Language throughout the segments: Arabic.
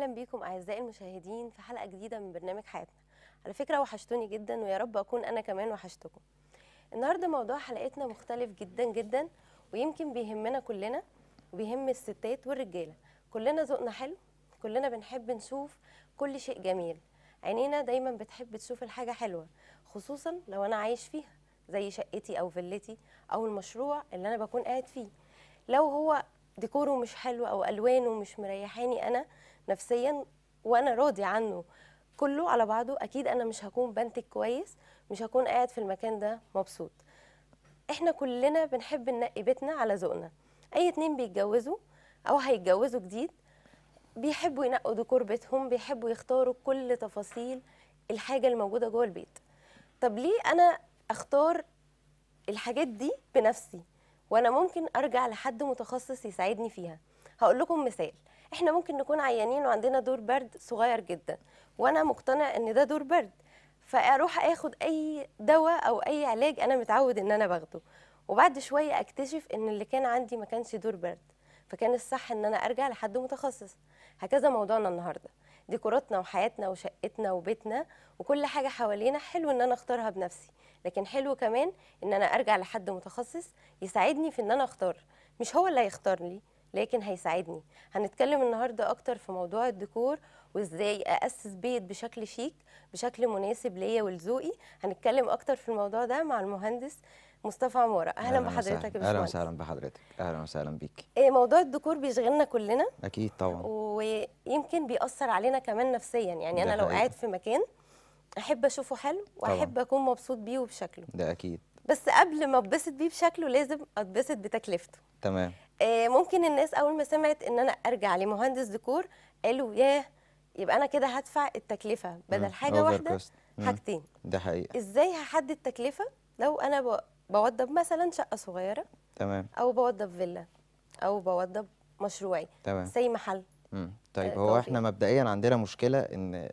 اهلا بيكم اعزائي المشاهدين في حلقه جديده من برنامج حياتنا على فكره وحشتوني جدا ويا رب اكون انا كمان وحشتكم النهارده موضوع حلقتنا مختلف جدا جدا ويمكن بيهمنا كلنا وبيهم الستات والرجاله كلنا ذوقنا حلو كلنا بنحب نشوف كل شيء جميل عينينا دايما بتحب تشوف الحاجه حلوه خصوصا لو انا عايش فيها زي شقتي او فيلتي او المشروع اللي انا بكون قاعد فيه لو هو ديكوره مش حلو او الوانه مش مريحاني انا نفسيا وانا راضي عنه كله على بعضه اكيد انا مش هكون بنتج كويس مش هكون قاعد في المكان ده مبسوط احنا كلنا بنحب ننقي بيتنا على ذوقنا اي اتنين بيتجوزوا او هيتجوزوا جديد بيحبوا ينقوا ديكور بيتهم بيحبوا يختاروا كل تفاصيل الحاجه الموجوده جوه البيت طب ليه انا اختار الحاجات دي بنفسي وانا ممكن ارجع لحد متخصص يساعدني فيها هقول لكم مثال احنا ممكن نكون عيانين وعندنا دور برد صغير جدا وانا مقتنع ان ده دور برد فاروح اخد اي دواء او اي علاج انا متعود ان انا باخده وبعد شويه اكتشف ان اللي كان عندي ما كانش دور برد فكان الصح ان انا ارجع لحد متخصص هكذا موضوعنا النهارده ديكوراتنا وحياتنا وشقتنا وبيتنا وكل حاجه حوالينا حلو ان انا اختارها بنفسي لكن حلو كمان ان انا ارجع لحد متخصص يساعدني في ان انا اختار مش هو اللي هيختار لي لكن هيساعدني هنتكلم النهارده اكتر في موضوع الديكور وازاي اسس بيت بشكل شيك بشكل مناسب ليا ولذوقي هنتكلم اكتر في الموضوع ده مع المهندس مصطفى عماره اهلا, بحضرتك يا اهلا وسهلا بحضرتك اهلا وسهلا بيك ايه موضوع الديكور بيشغلنا كلنا اكيد طبعا ويمكن بيأثر علينا كمان نفسيا يعني انا لو قاعد في مكان احب اشوفه حلو واحب طبعا. اكون مبسوط بيه وبشكله ده اكيد بس قبل ما اتبسط بيه بشكله لازم اتبسط بتكلفته تمام آه، ممكن الناس اول ما سمعت ان انا ارجع لمهندس ديكور قالوا ياه يبقى انا كده هدفع التكلفه بدل حاجه واحده حاجتين ده حقيقه ازاي هحدد تكلفه لو انا بوضب مثلا شقه صغيره تمام او بوضب فيلا او بوضب مشروعي تمام زي محل مم. طيب آه، هو احنا مبدئيا عندنا مشكله ان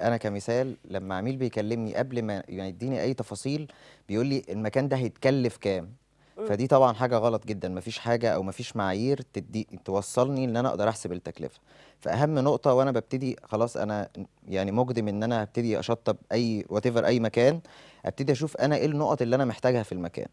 انا كمثال لما عميل بيكلمني قبل ما يديني اي تفاصيل بيقول لي المكان ده هيتكلف كام فدي طبعا حاجه غلط جدا مفيش حاجه او مفيش معايير تدي توصلني ان انا اقدر احسب التكلفه فاهم نقطه وانا ببتدي خلاص انا يعني مقدم ان انا هبتدي اشطب اي وات اي مكان ابتدي اشوف انا ايه النقط اللي انا محتاجها في المكان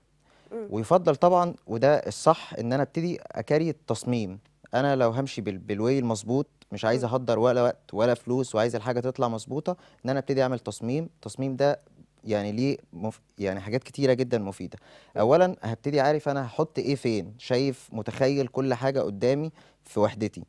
ويفضل طبعا وده الصح ان انا ابتدي اكاري التصميم انا لو همشي بالواي المظبوط مش عايز اهدر ولا وقت ولا فلوس وعايز الحاجه تطلع مظبوطه ان انا ابتدي اعمل تصميم التصميم ده يعني ليه مف... يعني حاجات كتيره جدا مفيده اولا هبتدي عارف انا هحط ايه فين شايف متخيل كل حاجه قدامي في وحدتي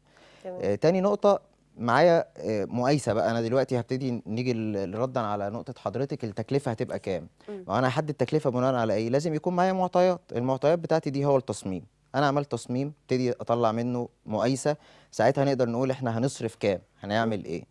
آه تاني نقطه معايا آه مقايسه بقى انا دلوقتي هبتدي نيجي ردا على نقطه حضرتك التكلفه هتبقى كام ما انا هحدد التكلفه بناء على ايه لازم يكون معايا معطيات المعطيات بتاعتي دي هو التصميم انا عملت تصميم ابتدي اطلع منه مقايسه ساعتها نقدر نقول احنا هنصرف كام هنعمل ايه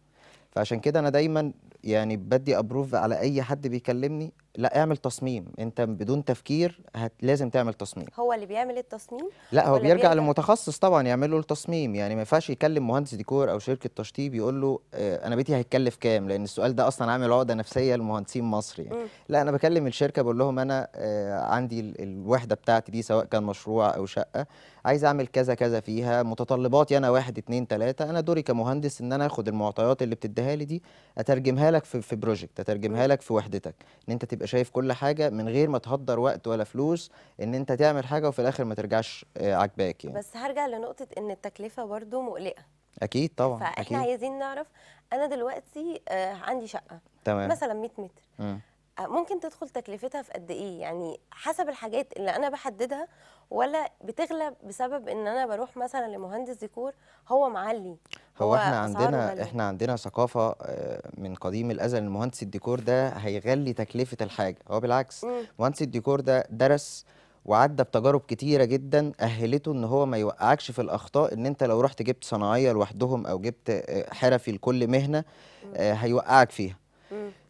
فعشان كده انا دايما يعني بدي ابروف على اي حد بيكلمني لا اعمل تصميم انت بدون تفكير هت لازم تعمل تصميم هو اللي بيعمل التصميم لا هو بيرجع بيعمل... للمتخصص طبعا يعمل له التصميم يعني ما ينفعش يكلم مهندس ديكور او شركه تشطيب يقول له آه انا بيتي هيتكلف كام لان السؤال ده اصلا عامل عقده نفسيه لمهندسين مصر يعني لا انا بكلم الشركه بقول لهم انا آه عندي الوحده بتاعتي دي سواء كان مشروع او شقه عايز اعمل كذا كذا فيها متطلباتي انا واحد اتنين تلاته انا دوري كمهندس ان انا اخد المعطيات اللي بتديها لي دي اترجمها لك في, في بروجكت اترجمها لك في وحدتك ان انت تبقى شايف كل حاجه من غير ما تهدر وقت ولا فلوس ان انت تعمل حاجه وفي الاخر ما ترجعش آه، عاجباك يعني بس هرجع لنقطه ان التكلفه برضو مقلقه اكيد طبعا فاحنا أكيد. عايزين نعرف انا دلوقتي آه، عندي شقه تمام مثلا 100 متر م. آه، ممكن تدخل تكلفتها في قد ايه يعني حسب الحاجات اللي انا بحددها ولا بتغلى بسبب ان انا بروح مثلا لمهندس ديكور هو معلي هو, هو احنا عندنا مالي. احنا عندنا ثقافه آه، من قديم الازل المهندس الديكور ده هيغلي تكلفه الحاجه هو بالعكس مم. مهندس الديكور ده درس وعدى بتجارب كتيرة جدا أهلته إن هو ما يوقعكش في الأخطاء إن أنت لو رحت جبت صناعية لوحدهم أو جبت آه، حرفي لكل مهنة آه، هيوقعك فيها.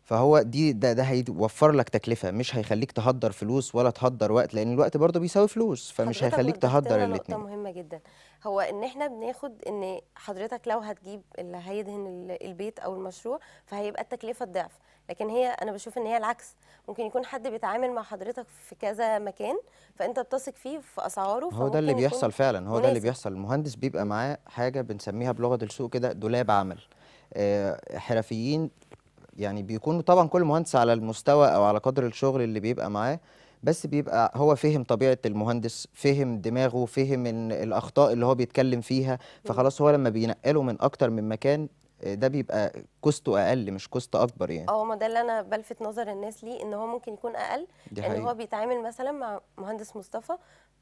فهو دي ده ده هيوفر لك تكلفه مش هيخليك تهدر فلوس ولا تهدر وقت لان الوقت برضه بيساوي فلوس فمش هيخليك تهدر الاثنين نقطه مهمه جدا هو ان احنا بناخد ان حضرتك لو هتجيب اللي هيدهن البيت او المشروع فهيبقى التكلفه الضعف لكن هي انا بشوف ان هي العكس ممكن يكون حد بيتعامل مع حضرتك في كذا مكان فانت بتثق فيه في اسعاره هو ده اللي بيحصل فعلا هو ده اللي بيحصل المهندس بيبقى معاه حاجه بنسميها بلغه السوق كده دولاب عمل آه، حرفيين يعني بيكون طبعا كل مهندس على المستوى او على قدر الشغل اللي بيبقى معاه بس بيبقى هو فهم طبيعه المهندس فهم دماغه فهم الاخطاء اللي هو بيتكلم فيها فخلاص هو لما بينقله من اكتر من مكان ده بيبقى كوسته اقل مش كوست اكبر يعني اه ما ده اللي انا بلفت نظر الناس ليه ان هو ممكن يكون اقل دي ان هو بيتعامل مثلا مع مهندس مصطفى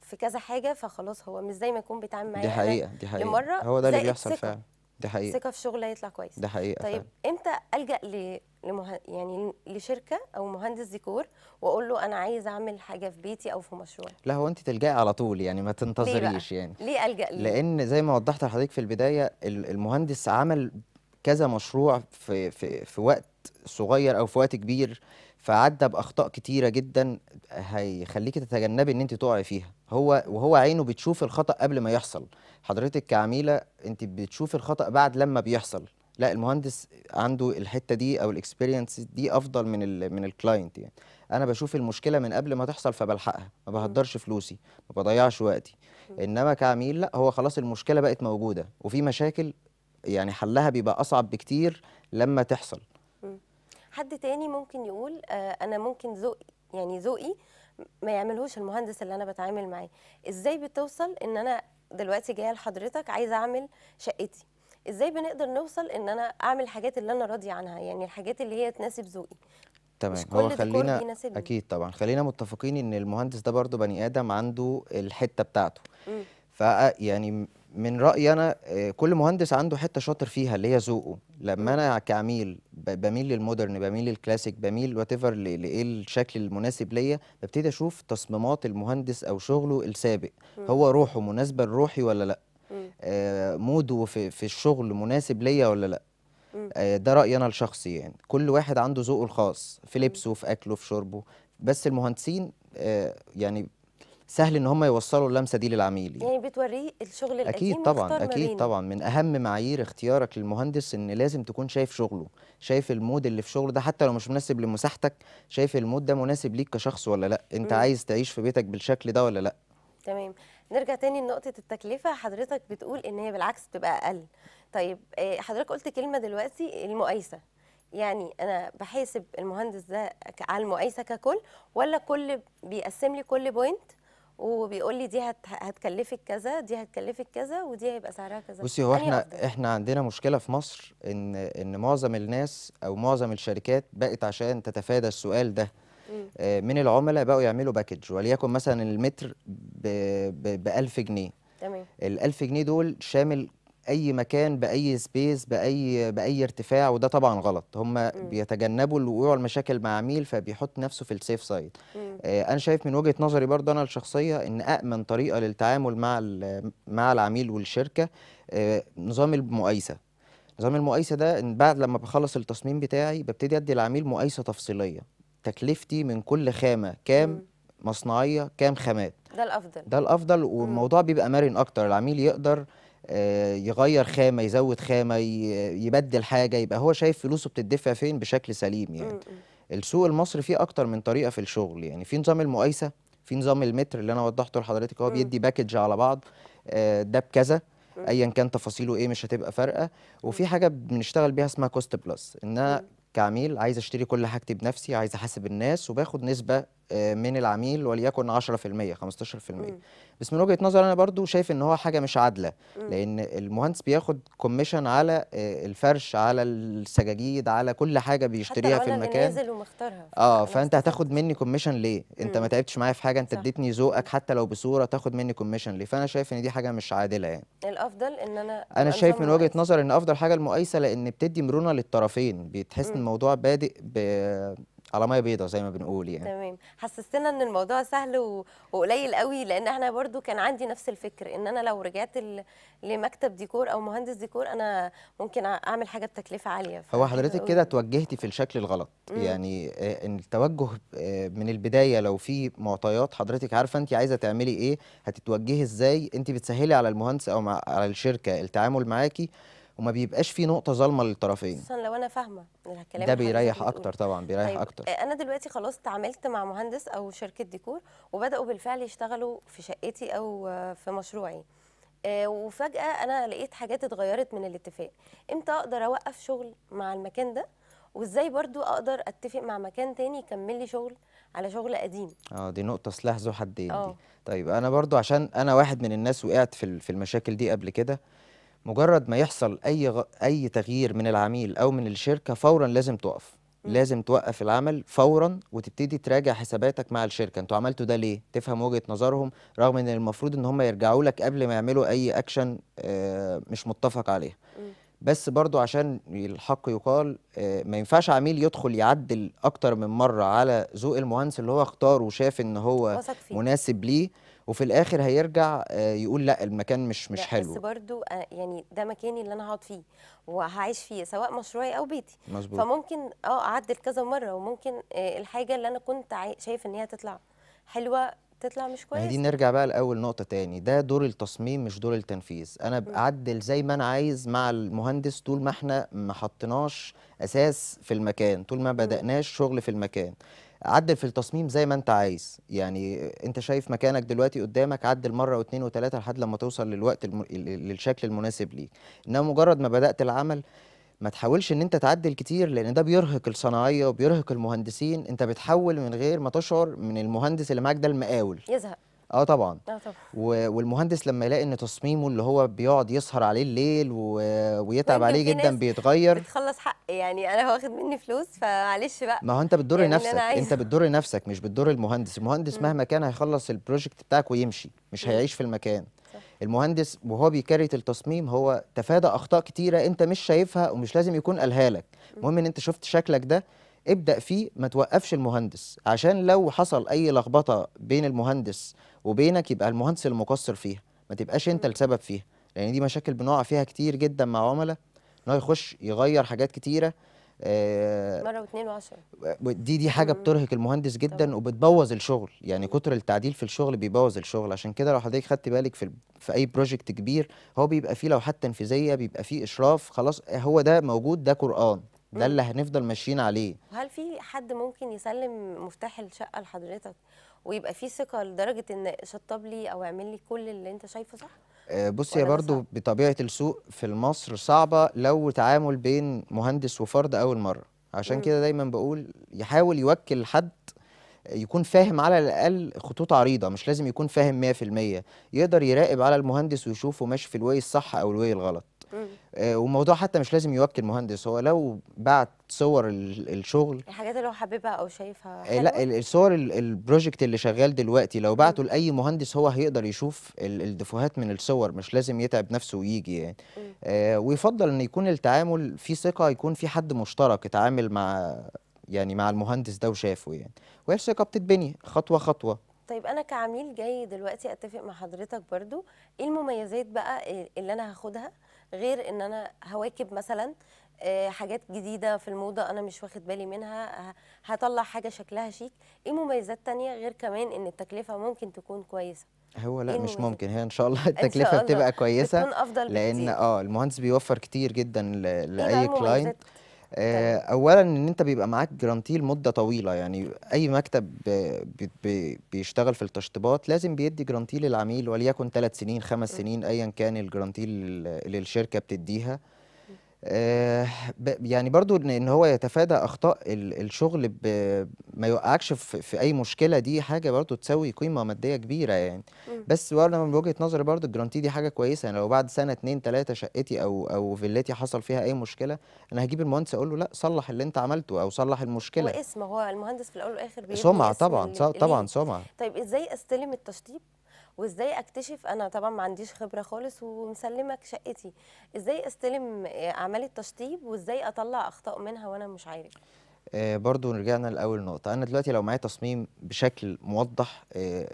في كذا حاجه فخلاص هو مش زي ما يكون بيتعامل معايا دي حقيقه دي حقيقه لمره هو ده اللي بيحصل فعلا ده حقيقي ثقه في شغل هيطلع كويس ده حقيقي طيب فعلا. امتى الجا ل لمه... يعني لشركه او مهندس ديكور واقول له انا عايز اعمل حاجه في بيتي او في مشروع لا هو انت تلجئي على طول يعني ما تنتظريش ليه يعني ليه الجا ليه؟ لان زي ما وضحت لحضرتك في البدايه المهندس عمل كذا مشروع في في في وقت صغير او في وقت كبير فعدى باخطاء كتيره جدا هيخليكي تتجنبي ان انت تقعي فيها هو وهو عينه بتشوف الخطا قبل ما يحصل حضرتك كعميله انت بتشوف الخطا بعد لما بيحصل لا المهندس عنده الحته دي او الاكسبيرينس دي افضل من الـ من الكلاينت يعني انا بشوف المشكله من قبل ما تحصل فبلحقها ما بهدرش فلوسي ما بضيعش وقتي انما كعميل لا هو خلاص المشكله بقت موجوده وفي مشاكل يعني حلها بيبقى اصعب بكتير لما تحصل حد تاني ممكن يقول آه، انا ممكن ذوقي يعني ذوقي ما يعملهوش المهندس اللي انا بتعامل معاه ازاي بتوصل ان انا دلوقتي جايه لحضرتك عايزه اعمل شقتي ازاي بنقدر نوصل ان انا اعمل الحاجات اللي انا راضيه عنها يعني الحاجات اللي هي تناسب ذوقي تمام هو خلينا اكيد طبعا خلينا متفقين ان المهندس ده برضو بني ادم عنده الحته بتاعته ف يعني من رايي انا آه، كل مهندس عنده حته شاطر فيها اللي هي ذوقه لما انا كعميل بميل للمودرن بميل للكلاسيك بميل وات ايفر لايه الشكل المناسب ليا ببتدي اشوف تصميمات المهندس او شغله السابق هو روحه مناسبه لروحي ولا لا آه، موده في, في الشغل مناسب ليا ولا لا آه، ده رايي انا الشخصي يعني كل واحد عنده ذوقه الخاص في لبسه في اكله في شربه بس المهندسين يعني سهل ان هم يوصلوا اللمسه دي للعميل يعني, يعني بتوريه الشغل القديم اكيد طبعا اكيد طبعا من اهم معايير اختيارك للمهندس ان لازم تكون شايف شغله شايف المود اللي في شغله ده حتى لو مش مناسب لمساحتك شايف المود ده مناسب ليك كشخص ولا لا انت م. عايز تعيش في بيتك بالشكل ده ولا لا تمام نرجع تاني لنقطه التكلفه حضرتك بتقول ان هي بالعكس بتبقى اقل طيب آه، حضرتك قلت كلمه دلوقتي المقايسه يعني انا بحاسب المهندس ده على المقايسه ككل ولا كل بيقسم لي كل بوينت وبيقول لي دي هت هتكلفك كذا دي هتكلفك كذا ودي هيبقى سعرها كذا بصي هو احنا أفضل. احنا عندنا مشكله في مصر ان ان معظم الناس او معظم الشركات بقت عشان تتفادى السؤال ده آه، من العملاء بقوا يعملوا باكج وليكن مثلا المتر ب 1000 جنيه تمام ال 1000 جنيه دول شامل باي مكان باي سبيس باي باي ارتفاع وده طبعا غلط هم بيتجنبوا الوقوع المشاكل مع عميل فبيحط نفسه في السيف سايد آه، انا شايف من وجهه نظري برضه انا الشخصيه ان امن طريقه للتعامل مع مع العميل والشركه آه، نظام المقايسه نظام المقايسه ده ان بعد لما بخلص التصميم بتاعي ببتدي ادي العميل مقايسه تفصيليه تكلفتي من كل خامه كام مصنعيه كام خامات ده الافضل ده الافضل والموضوع بيبقى مرن اكتر العميل يقدر آه، يغير خامه يزود خامه يبدل حاجه يبقى هو شايف فلوسه بتدفع فين بشكل سليم يعني السوق المصري فيه اكتر من طريقه في الشغل يعني في نظام المقايسه في نظام المتر اللي انا وضحته لحضرتك هو بيدي باكج على بعض آه، ده بكذا ايا كان تفاصيله ايه مش هتبقى فارقه وفي حاجه بنشتغل بيها اسمها كوست بلس ان انا كعميل عايز اشتري كل حاجتي بنفسي عايز احاسب الناس وباخد نسبه من العميل وليكن 10% 15% بس من وجهه نظري انا برضو شايف ان هو حاجه مش عادله لان المهندس بياخد كوميشن على آه، الفرش على السجاجيد على كل حاجه بيشتريها في المكان نازل ومختارها اه فانت هتاخد مني كوميشن ليه انت ما تعبتش معايا في حاجه انت اديتني ذوقك حتى لو بصوره تاخد مني كوميشن ليه فانا شايف ان دي حاجه مش عادله يعني الافضل ان انا انا شايف من وجهه نظري ان افضل حاجه المقايسه لان بتدي مرونه للطرفين بتحس ان الموضوع بادئ على ميه بيضاء زي ما بنقول يعني تمام حسستنا ان الموضوع سهل و... وقليل قوي لان احنا برضو كان عندي نفس الفكر ان انا لو رجعت ال... لمكتب ديكور او مهندس ديكور انا ممكن اعمل حاجه بتكلفه عاليه هو حضرتك كده توجهتي في الشكل الغلط مم. يعني ان التوجه من البدايه لو في معطيات حضرتك عارفه انت عايزه تعملي ايه هتتوجهي ازاي انت بتسهلي على المهندس او مع... على الشركه التعامل معاكي وما بيبقاش في نقطه ظالمه للطرفين خصوصا لو انا فاهمه الكلام ده بيريح اكتر طبعا بيريح طيب. اكتر آه، انا دلوقتي خلاص اتعاملت مع مهندس او شركه ديكور وبداوا بالفعل يشتغلوا في شقتي او آه، في مشروعي آه، وفجاه انا لقيت حاجات اتغيرت من الاتفاق امتى اقدر اوقف شغل مع المكان ده وازاي برضو اقدر اتفق مع مكان تاني يكمل لي شغل على شغل قديم اه دي نقطه سلاح ذو حدين دي طيب انا برضو عشان انا واحد من الناس وقعت في في المشاكل دي قبل كده مجرد ما يحصل اي غ... اي تغيير من العميل او من الشركه فورا لازم توقف م. لازم توقف العمل فورا وتبتدي تراجع حساباتك مع الشركه انتوا عملتوا ده ليه تفهم وجهه نظرهم رغم ان المفروض ان هم يرجعوا لك قبل ما يعملوا اي اكشن آه، مش متفق عليه بس برضو عشان الحق يقال آه، ما ينفعش عميل يدخل يعدل اكتر من مره على ذوق المهندس اللي هو اختاره وشاف ان هو مناسب ليه وفي الاخر هيرجع آه، يقول لا المكان مش مش حلو بس برضو آه، يعني ده مكاني اللي انا هقعد فيه وهعيش فيه سواء مشروعي او بيتي مزبوط. فممكن اه اعدل كذا مره وممكن آه، الحاجه اللي انا كنت شايف ان هي تطلع حلوه تطلع مش كويس دي نرجع بقى لاول نقطه تاني ده دور التصميم مش دور التنفيذ انا بعدل زي ما انا عايز مع المهندس طول ما احنا ما حطيناش اساس في المكان طول ما بداناش شغل في المكان عدل في التصميم زي ما انت عايز يعني انت شايف مكانك دلوقتي قدامك عدل مره واثنين وثلاثه لحد لما توصل للوقت الم... للشكل المناسب ليك انما مجرد ما بدات العمل ما تحاولش ان انت تعدل كتير لان ده بيرهق الصناعيه وبيرهق المهندسين انت بتحول من غير ما تشعر من المهندس اللي معاك ده المقاول يزهق اه طبعا اه طبعا والمهندس لما يلاقي ان تصميمه اللي هو بيقعد يسهر عليه الليل و... ويتعب عليه جدا بيتغير بتخلص حق يعني انا واخد مني فلوس فمعلش بقى ما هو انت بتضر يعني نفسك انت بتضر نفسك مش بتضر المهندس المهندس مهما كان هيخلص البروجكت بتاعك ويمشي مش هيعيش في المكان صح. المهندس وهو بيكريت التصميم هو تفادى اخطاء كتيره انت مش شايفها ومش لازم يكون قالها لك المهم ان انت شفت شكلك ده ابدأ فيه ما توقفش المهندس عشان لو حصل أي لخبطة بين المهندس وبينك يبقى المهندس المقصر فيها ما تبقاش أنت السبب فيها لأن دي مشاكل بنقع فيها كتير جدا مع عملاء إن هو يخش يغير حاجات كتيرة آه، مره واثنين وعشرة دي دي حاجه بترهق المهندس جدا وبتبوظ الشغل يعني كتر التعديل في الشغل بيبوظ الشغل عشان كده لو حضرتك خدت بالك في في اي بروجكت كبير هو بيبقى فيه لوحات تنفيذيه بيبقى فيه اشراف خلاص هو ده موجود ده قران ده اللي هنفضل ماشيين عليه هل في حد ممكن يسلم مفتاح الشقه لحضرتك ويبقى في ثقه لدرجه ان شطب لي او اعمل لي كل اللي انت شايفه صح آه، بصي هي برضو بطبيعه السوق في مصر صعبه لو تعامل بين مهندس وفرد اول مره عشان كده دايما بقول يحاول يوكل حد يكون فاهم على الاقل خطوط عريضه مش لازم يكون فاهم 100% يقدر يراقب على المهندس ويشوفه ماشي في الواي الصح او الواي الغلط آه، وموضوع حتى مش لازم يوكل مهندس هو لو بعت صور الشغل الحاجات اللي هو حاببها او شايفها آه، لا الصور البروجكت اللي شغال دلوقتي لو بعته لاي مهندس هو هيقدر يشوف الدفوهات من الصور مش لازم يتعب نفسه ويجي يعني آه، ويفضل ان يكون التعامل في ثقه يكون في حد مشترك اتعامل مع يعني مع المهندس ده وشافه يعني وهي الثقه بتتبني خطوه خطوه طيب انا كعميل جاي دلوقتي اتفق مع حضرتك برضو ايه المميزات بقى اللي انا هاخدها غير ان انا هواكب مثلا آه، حاجات جديده في الموضه انا مش واخد بالي منها هطلع حاجه شكلها شيك ايه مميزات تانية غير كمان ان التكلفه ممكن تكون كويسه هو لا إيه مش ممكن هي ان شاء الله التكلفه بتبقى كويسه لان اه المهندس بيوفر كتير جدا إيه لاي إيه كلاينت طيب. آه، اولا ان انت بيبقى معاك جرانتي لمده طويله يعني اي مكتب بيشتغل في التشطيبات لازم بيدي جرانتي للعميل وليكن ثلاث سنين خمس سنين ايا كان الجرانتي اللي الشركه بتديها آه، يعني برضو ان هو يتفادى اخطاء الشغل ما يوقعكش في اي مشكله دي حاجه برضو تساوي قيمه ماديه كبيره يعني بس انا من وجهه نظري برضو الجرانتي دي حاجه كويسه يعني لو بعد سنه اتنين تلاته شقتي او او فيلتي حصل فيها اي مشكله انا هجيب المهندس اقول له لا صلح اللي انت عملته او صلح المشكله هو اسم هو المهندس في الاول والاخر سمعه طبعا طبعا سمعه طيب ازاي استلم التشطيب وازاي اكتشف انا طبعا ما عنديش خبره خالص ومسلمك شقتي ازاي استلم اعمال التشطيب وازاي اطلع اخطاء منها وانا مش عارف آه، برضو رجعنا لاول نقطه انا دلوقتي لو معايا تصميم بشكل موضح آه،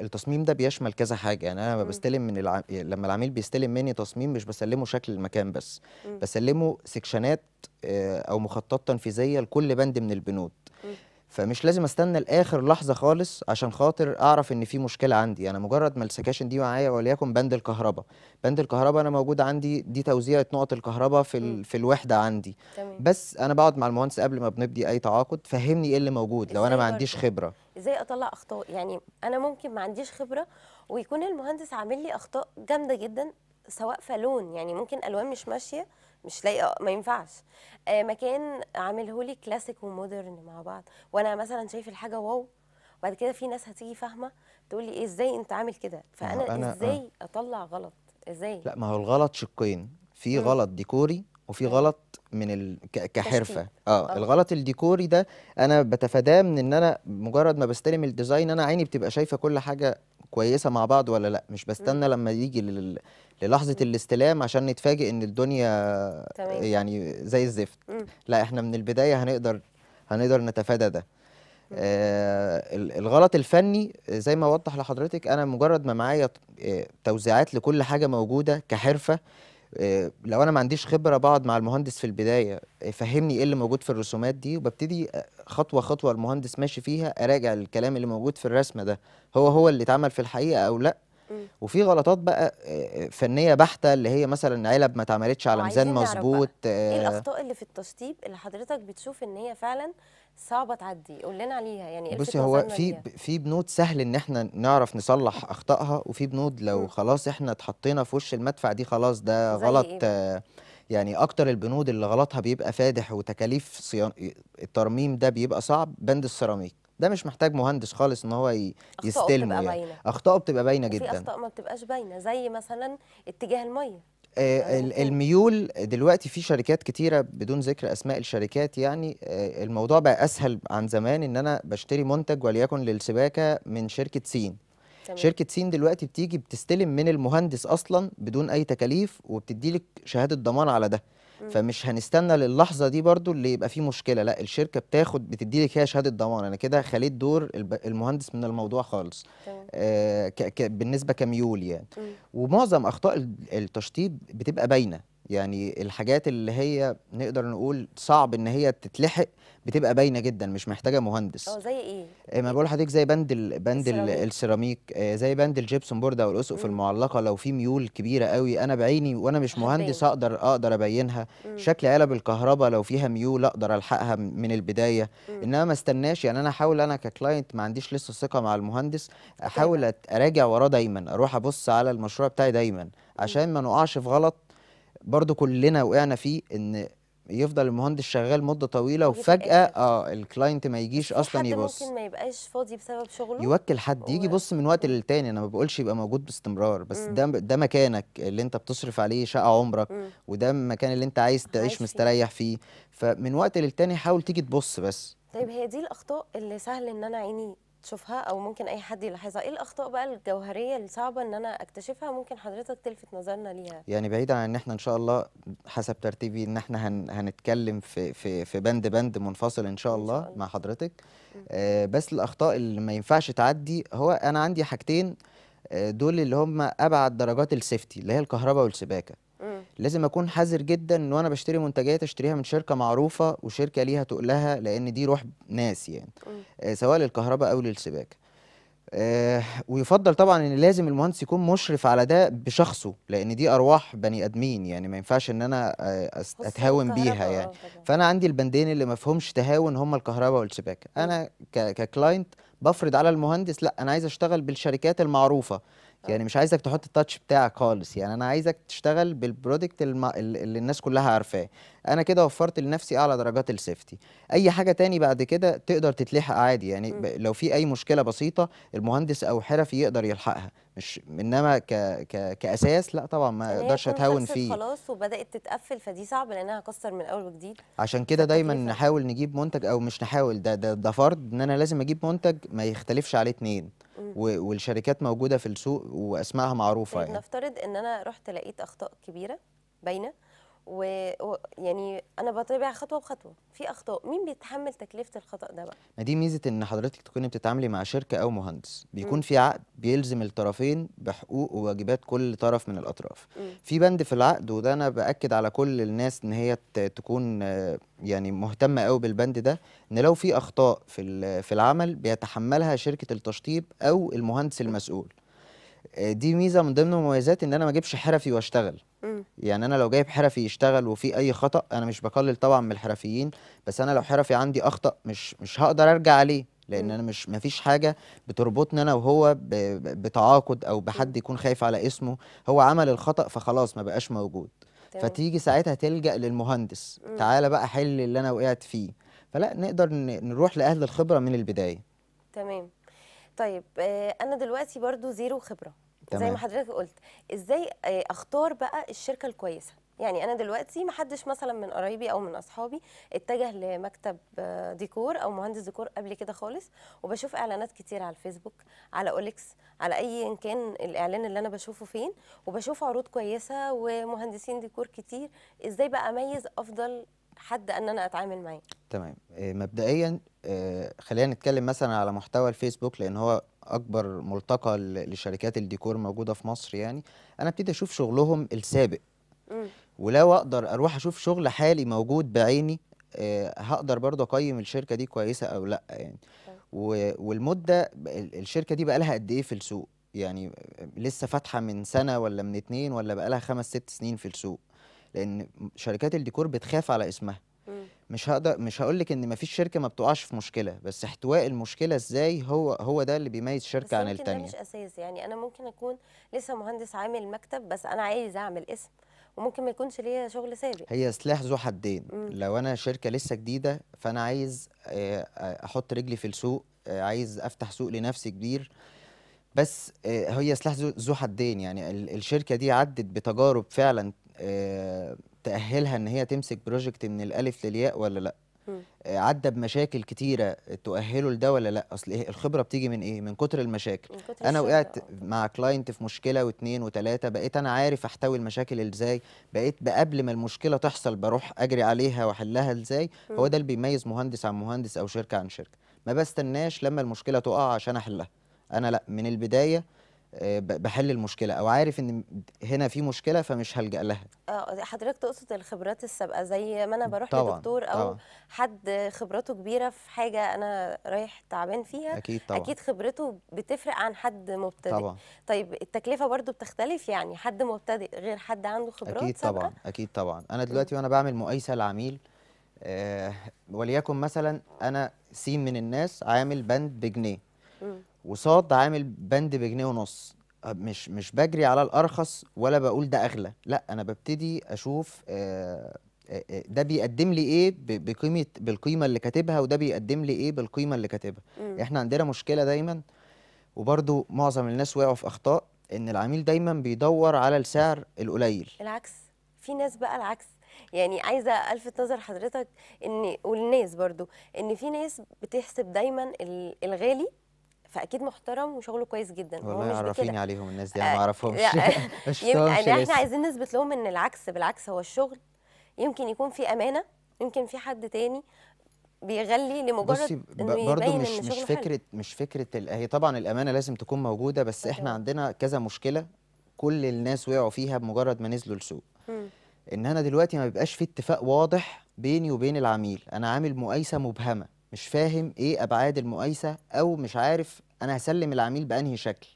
التصميم ده بيشمل كذا حاجه يعني انا لما بستلم من الع... لما العميل بيستلم مني تصميم مش بسلمه شكل المكان بس بسلمه سكشنات آه، او مخططات تنفيذيه لكل بند من البنود م. فمش لازم استنى لاخر لحظه خالص عشان خاطر اعرف ان في مشكله عندي انا مجرد ما السكاشن دي معايا وليكن بند الكهرباء بند الكهرباء انا موجود عندي دي توزيعه نقط الكهرباء في ال... في الوحده عندي تمام. بس انا بقعد مع المهندس قبل ما بنبدي اي تعاقد فهمني ايه اللي موجود لو انا ما عنديش خبره ازاي اطلع اخطاء يعني انا ممكن ما عنديش خبره ويكون المهندس عامل لي اخطاء جامده جدا سواء فالون يعني ممكن الوان مش ماشيه مش لايقه ما ينفعش آه مكان عامله لي كلاسيك ومودرن مع بعض وانا مثلا شايف الحاجه واو وبعد كده في ناس هتيجي فاهمه تقول لي ايه ازاي انت عامل كده فانا أنا آه. ازاي أه. اطلع غلط ازاي لا ما هو الغلط شقين في غلط ديكوري وفي غلط من ال... ك... كحرفه آه،, اه الغلط الديكوري ده انا بتفاداه من ان انا مجرد ما بستلم الديزاين انا عيني بتبقى شايفه كل حاجه كويسه مع بعض ولا لا مش بستنى لما يجي لل... للحظه الاستلام عشان نتفاجئ ان الدنيا تمام. يعني زي الزفت لا احنا من البدايه هنقدر هنقدر نتفادى ده آه الغلط الفني زي ما وضح لحضرتك انا مجرد ما معايا آه، توزيعات لكل حاجه موجوده كحرفه آه، لو انا ما عنديش خبره بقعد مع المهندس في البدايه آه، فهمني ايه اللي موجود في الرسومات دي وببتدي آه، خطوه خطوه المهندس ماشي فيها اراجع الكلام اللي موجود في الرسمه ده هو هو اللي اتعمل في الحقيقه او لا وفي غلطات بقى فنيه بحته اللي هي مثلا علب ما اتعملتش على ميزان مظبوط ايه الاخطاء اللي في التشطيب اللي حضرتك بتشوف ان هي فعلا صعبه تعدي قول لنا عليها يعني بصي هو في في بنود سهل ان احنا نعرف نصلح اخطائها وفي بنود لو خلاص احنا اتحطينا في وش المدفع دي خلاص ده غلط إيه؟ يعني اكتر البنود اللي غلطها بيبقى فادح وتكاليف صيان... الترميم ده بيبقى صعب بند السيراميك ده مش محتاج مهندس خالص ان هو يستلمه يعني اخطائه بتبقى باينه جدا في اخطاء ما بتبقاش باينه زي مثلا اتجاه الميه آه، أيوة، أيوة. الميول دلوقتي في شركات كتيره بدون ذكر اسماء الشركات يعني آه، الموضوع بقى اسهل عن زمان ان انا بشتري منتج وليكن للسباكه من شركه سين تمام. شركه سين دلوقتي بتيجي بتستلم من المهندس اصلا بدون اي تكاليف وبتديلك شهاده ضمان على ده فمش هنستنى للحظه دي برضو اللي يبقى فيه مشكله لا الشركه بتاخد بتدي لك هي شهاده ضمان انا كده خليت دور المهندس من الموضوع خالص آه ك ك بالنسبه كميول يعني مم. ومعظم اخطاء التشطيب بتبقى باينه يعني الحاجات اللي هي نقدر نقول صعب ان هي تتلحق بتبقى باينه جدا مش محتاجه مهندس اه زي ايه آه، ما بقول لحضرتك زي بند ال بند السيراميك, السيراميك آه زي بند الجبسون بورد او الاسقف المعلقه لو في ميول كبيره قوي انا بعيني وانا مش مهندس حبين. اقدر اقدر ابينها مم. شكل علب الكهرباء لو فيها ميول اقدر الحقها من البدايه مم. انما ما استناش يعني انا احاول انا ككلاينت ما عنديش لسه ثقه مع المهندس احاول اراجع وراه دايما اروح ابص على المشروع بتاعي دايما عشان ما نقعش في غلط برضو كلنا وقعنا فيه ان يفضل المهندس شغال مده طويله وفجاه اه الكلاينت ما يجيش اصلا يبص ممكن ما يبقاش فاضي بسبب شغله يوكل حد يجي يبص من وقت للتاني انا ما بقولش يبقى موجود باستمرار بس مم. ده ده مكانك اللي انت بتصرف عليه شقه عمرك مم. وده المكان اللي انت عايز تعيش عايز مستريح فيه. فيه فمن وقت للتاني حاول تيجي تبص بس طيب هي دي الاخطاء اللي سهل ان انا عيني تشوفها او ممكن اي حد يلاحظها ايه الاخطاء بقى الجوهريه الصعبه ان انا اكتشفها ممكن حضرتك تلفت نظرنا ليها يعني بعيدا عن ان احنا ان شاء الله حسب ترتيبي ان احنا هن هنتكلم في في في بند بند منفصل ان شاء الله, إن شاء الله. مع حضرتك آه بس الاخطاء اللي ما ينفعش تعدي هو انا عندي حاجتين آه دول اللي هم ابعد درجات السيفتي اللي هي الكهرباء والسباكه لازم اكون حذر جدا ان انا بشتري منتجات اشتريها من شركه معروفه وشركه ليها تقلها لان دي روح ناس يعني آه، سواء للكهرباء او للسباكه آه ويفضل طبعا ان لازم المهندس يكون مشرف على ده بشخصه لان دي ارواح بني ادمين يعني ما ينفعش ان انا آه، اتهاون بيها يعني آه، فانا عندي البندين اللي ما فيهمش تهاون هم الكهرباء والسباكه انا ككلاينت بفرض على المهندس لا انا عايز اشتغل بالشركات المعروفه آه. يعني مش عايزك تحط التاتش بتاعك خالص يعني انا عايزك تشتغل بالبرودكت الم... اللي الناس كلها عارفاه انا كده وفرت لنفسي اعلى درجات السيفتي اي حاجه تاني بعد كده تقدر تتلحق عادي يعني م. لو في اي مشكله بسيطه المهندس او حرفي يقدر يلحقها مش انما ك... ك... كاساس لا طبعا ما يعني اقدرش اتهاون فيه خلاص وبدات تتقفل فدي صعب لانها هكسر من اول وجديد عشان كده دايما نحاول نجيب منتج او مش نحاول ده ده, ده فرض ان انا لازم اجيب منتج ما يختلفش عليه اثنين والشركات موجوده في السوق واسمائها معروفه طيب يعني نفترض ان انا رحت لقيت اخطاء كبيره باينه ويعني و... يعني انا بتابع خطوه بخطوه في اخطاء مين بيتحمل تكلفه الخطا ده بقى ما دي ميزه ان حضرتك تكوني بتتعاملي مع شركه او مهندس بيكون م. في عقد بيلزم الطرفين بحقوق وواجبات كل طرف من الاطراف م. في بند في العقد وده انا باكد على كل الناس ان هي تكون يعني مهتمه قوي بالبند ده ان لو في اخطاء في في العمل بيتحملها شركه التشطيب او المهندس المسؤول آه، دي ميزه من ضمن مميزات ان انا ما اجيبش حرفي واشتغل يعني انا لو جايب حرفي يشتغل وفي اي خطا انا مش بقلل طبعا من الحرفيين بس انا لو حرفي عندي اخطا مش مش هقدر ارجع عليه لان انا مش مفيش حاجه بتربطني انا وهو بتعاقد او بحد يكون خايف على اسمه هو عمل الخطا فخلاص ما بقاش موجود طيب. فتيجي ساعتها تلجا للمهندس مم. تعالى بقى حل اللي انا وقعت فيه فلا نقدر نروح لاهل الخبره من البدايه تمام طيب آه، انا دلوقتي برضو زيرو خبره تمام. زي ما حضرتك قلت ازاي آه، اختار بقى الشركه الكويسه يعني انا دلوقتي ما حدش مثلا من قرايبي او من اصحابي اتجه لمكتب آه، ديكور او مهندس ديكور قبل كده خالص وبشوف اعلانات كتير على الفيسبوك على اوليكس على اي كان الاعلان اللي انا بشوفه فين وبشوف عروض كويسه ومهندسين ديكور كتير ازاي بقى اميز افضل حد ان انا اتعامل معاه تمام آه، مبدئيا خلينا نتكلم مثلا على محتوى الفيسبوك لان هو اكبر ملتقى لشركات الديكور موجوده في مصر يعني انا ابتدي اشوف شغلهم السابق ولو اقدر اروح اشوف شغل حالي موجود بعيني أه هقدر برضه اقيم الشركه دي كويسه او لا يعني والمده الشركه دي بقى لها قد ايه في السوق يعني لسه فاتحه من سنه ولا من اتنين ولا بقى لها خمس ست سنين في السوق لان شركات الديكور بتخاف على اسمها مش هقدر مش هقول لك ان مفيش شركه ما بتقعش في مشكله بس احتواء المشكله ازاي هو هو ده اللي بيميز شركه عن الثانيه مش اساس يعني انا ممكن اكون لسه مهندس عامل مكتب بس انا عايز اعمل اسم وممكن ما يكونش ليا شغل سابق هي سلاح ذو حدين مم. لو انا شركه لسه جديده فانا عايز آه، آه، احط رجلي في السوق آه، عايز افتح سوق لنفسي كبير بس هي سلاح ذو حدين يعني الشركه دي عدت بتجارب فعلا تأهلها ان هي تمسك بروجكت من الالف للياء ولا لا آه، عدى بمشاكل كتيره تؤهله لده ولا لا اصل إيه الخبره بتيجي من ايه من كتر المشاكل من كتر انا وقعت مع كلاينت في مشكله واثنين وثلاثه بقيت انا عارف احتوي المشاكل ازاي بقيت قبل ما المشكله تحصل بروح اجري عليها واحلها ازاي هو ده اللي بيميز مهندس عن مهندس او شركه عن شركه ما بستناش لما المشكله تقع عشان احلها انا لا من البدايه آه، بحل المشكله او عارف ان هنا في مشكله فمش هلجا لها اه حضرتك تقصد الخبرات السابقه زي ما انا بروح طبعًا لدكتور او طبعًا حد خبرته كبيره في حاجه انا رايح تعبان فيها اكيد طبعا اكيد خبرته بتفرق عن حد مبتدئ طبعا طيب التكلفه برضو بتختلف يعني حد مبتدئ غير حد عنده خبرات اكيد سابقة. طبعا اكيد طبعا انا دلوقتي وانا بعمل مقايسه لعميل آه وليكن مثلا انا سين من الناس عامل بند بجنيه وصاد عامل بند بجنيه ونص أه، مش مش بجري على الارخص ولا بقول ده اغلى لا انا ببتدي اشوف أه، أه، ده بيقدم لي ايه بقيمه بالقيمه اللي كاتبها وده بيقدم لي ايه بالقيمه اللي كاتبها احنا عندنا مشكله دايما وبرده معظم الناس وقعوا في اخطاء ان العميل دايما بيدور على السعر القليل العكس في ناس بقى العكس يعني عايزه الفت نظر حضرتك ان والناس برضو ان في ناس بتحسب دايما الغالي فاكيد محترم وشغله كويس جدا والله عرفيني عليهم الناس دي آه، انا ما اعرفهمش يعني احنا عايزين نثبت لهم ان العكس بالعكس هو الشغل يمكن يكون في امانه يمكن في حد تاني بيغلي لمجرد بصي برضه مش مش فكره حل. مش فكره هي طبعا الامانه لازم تكون موجوده بس أوكي. احنا عندنا كذا مشكله كل الناس وقعوا فيها بمجرد ما نزلوا السوق ان انا دلوقتي ما بيبقاش في اتفاق واضح بيني وبين العميل انا عامل مقايسه مبهمه مش فاهم ايه ابعاد المقايسه او مش عارف انا هسلم العميل بانهي شكل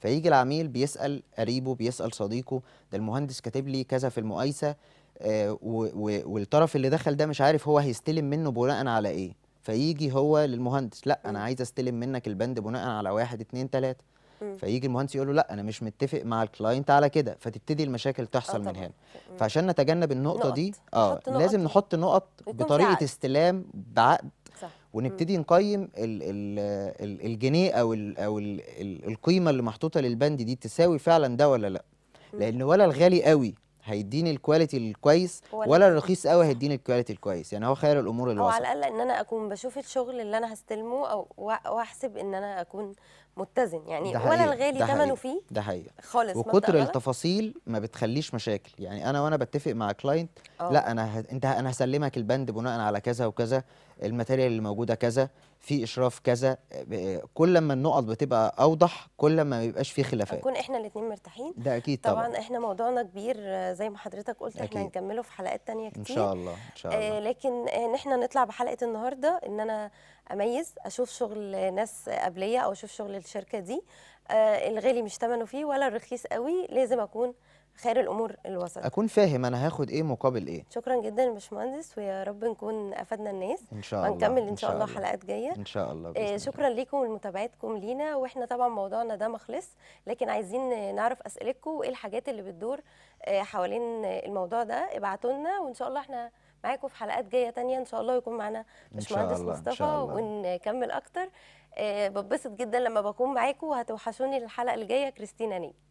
فيجي العميل بيسال قريبه بيسال صديقه ده المهندس كاتب لي كذا في المقايسه آه، والطرف اللي دخل ده مش عارف هو هيستلم منه بناء على ايه فيجي هو للمهندس لا انا عايز استلم منك البند بناء على واحد اتنين تلاته فيجي المهندس يقول له لا انا مش متفق مع الكلاينت على كده فتبتدي المشاكل تحصل آه، من هنا فعشان نتجنب النقطه نقط. دي اه نقط. لازم نحط نقط بطريقه استلام بعقد صح. ونبتدي نقيم الـ الـ الـ الجنيه او الـ او الـ القيمه اللي محطوطه للبند دي تساوي فعلا ده ولا لا لان ولا الغالي قوي هيديني الكواليتي الكويس ولا الرخيص قوي هيديني الكواليتي الكويس يعني هو خير الامور الوسط او على الاقل ان انا اكون بشوف الشغل اللي انا هستلمه او واحسب ان انا اكون متزن يعني ولا الغالي ثمنه فيه ده حقيقي خالص وكتر التفاصيل ما بتخليش مشاكل يعني انا وانا بتفق مع كلاينت آه. لا انا ه... انت انا هسلمك البند بناء على كذا وكذا الماتيريال اللي موجوده كذا في اشراف كذا آه، كل ما النقط بتبقى اوضح كل ما بيبقاش في خلافات نكون احنا الاثنين مرتاحين ده اكيد طبعا طبعا احنا موضوعنا كبير آه، زي ما حضرتك قلت أكيد. احنا هنكمله في حلقات تانية كتير ان شاء الله ان شاء آه، الله آه لكن ان احنا نطلع بحلقه النهارده ان انا اميز اشوف شغل ناس قبليه او اشوف شغل الشركه دي آه الغالي مش ثمنه فيه ولا الرخيص قوي لازم اكون خير الامور الوسط اكون فاهم انا هاخد ايه مقابل ايه شكرا جدا يا باشمهندس ويا رب نكون افدنا الناس ان شاء الله ونكمل ان شاء الله حلقات جايه ان شاء الله آه شكرا ليكم ولمتابعتكم لينا واحنا طبعا موضوعنا ده ما خلص لكن عايزين نعرف اسئلتكم وايه الحاجات اللي بتدور آه، حوالين الموضوع ده ابعتوا لنا وان شاء الله احنا معاكم في حلقات جايه تانية ان شاء الله يكون معانا باشمهندس مصطفى ونكمل اكتر آه ببسط جدا لما بكون معاكم وهتوحشوني الحلقه الجايه كريستينا نيجي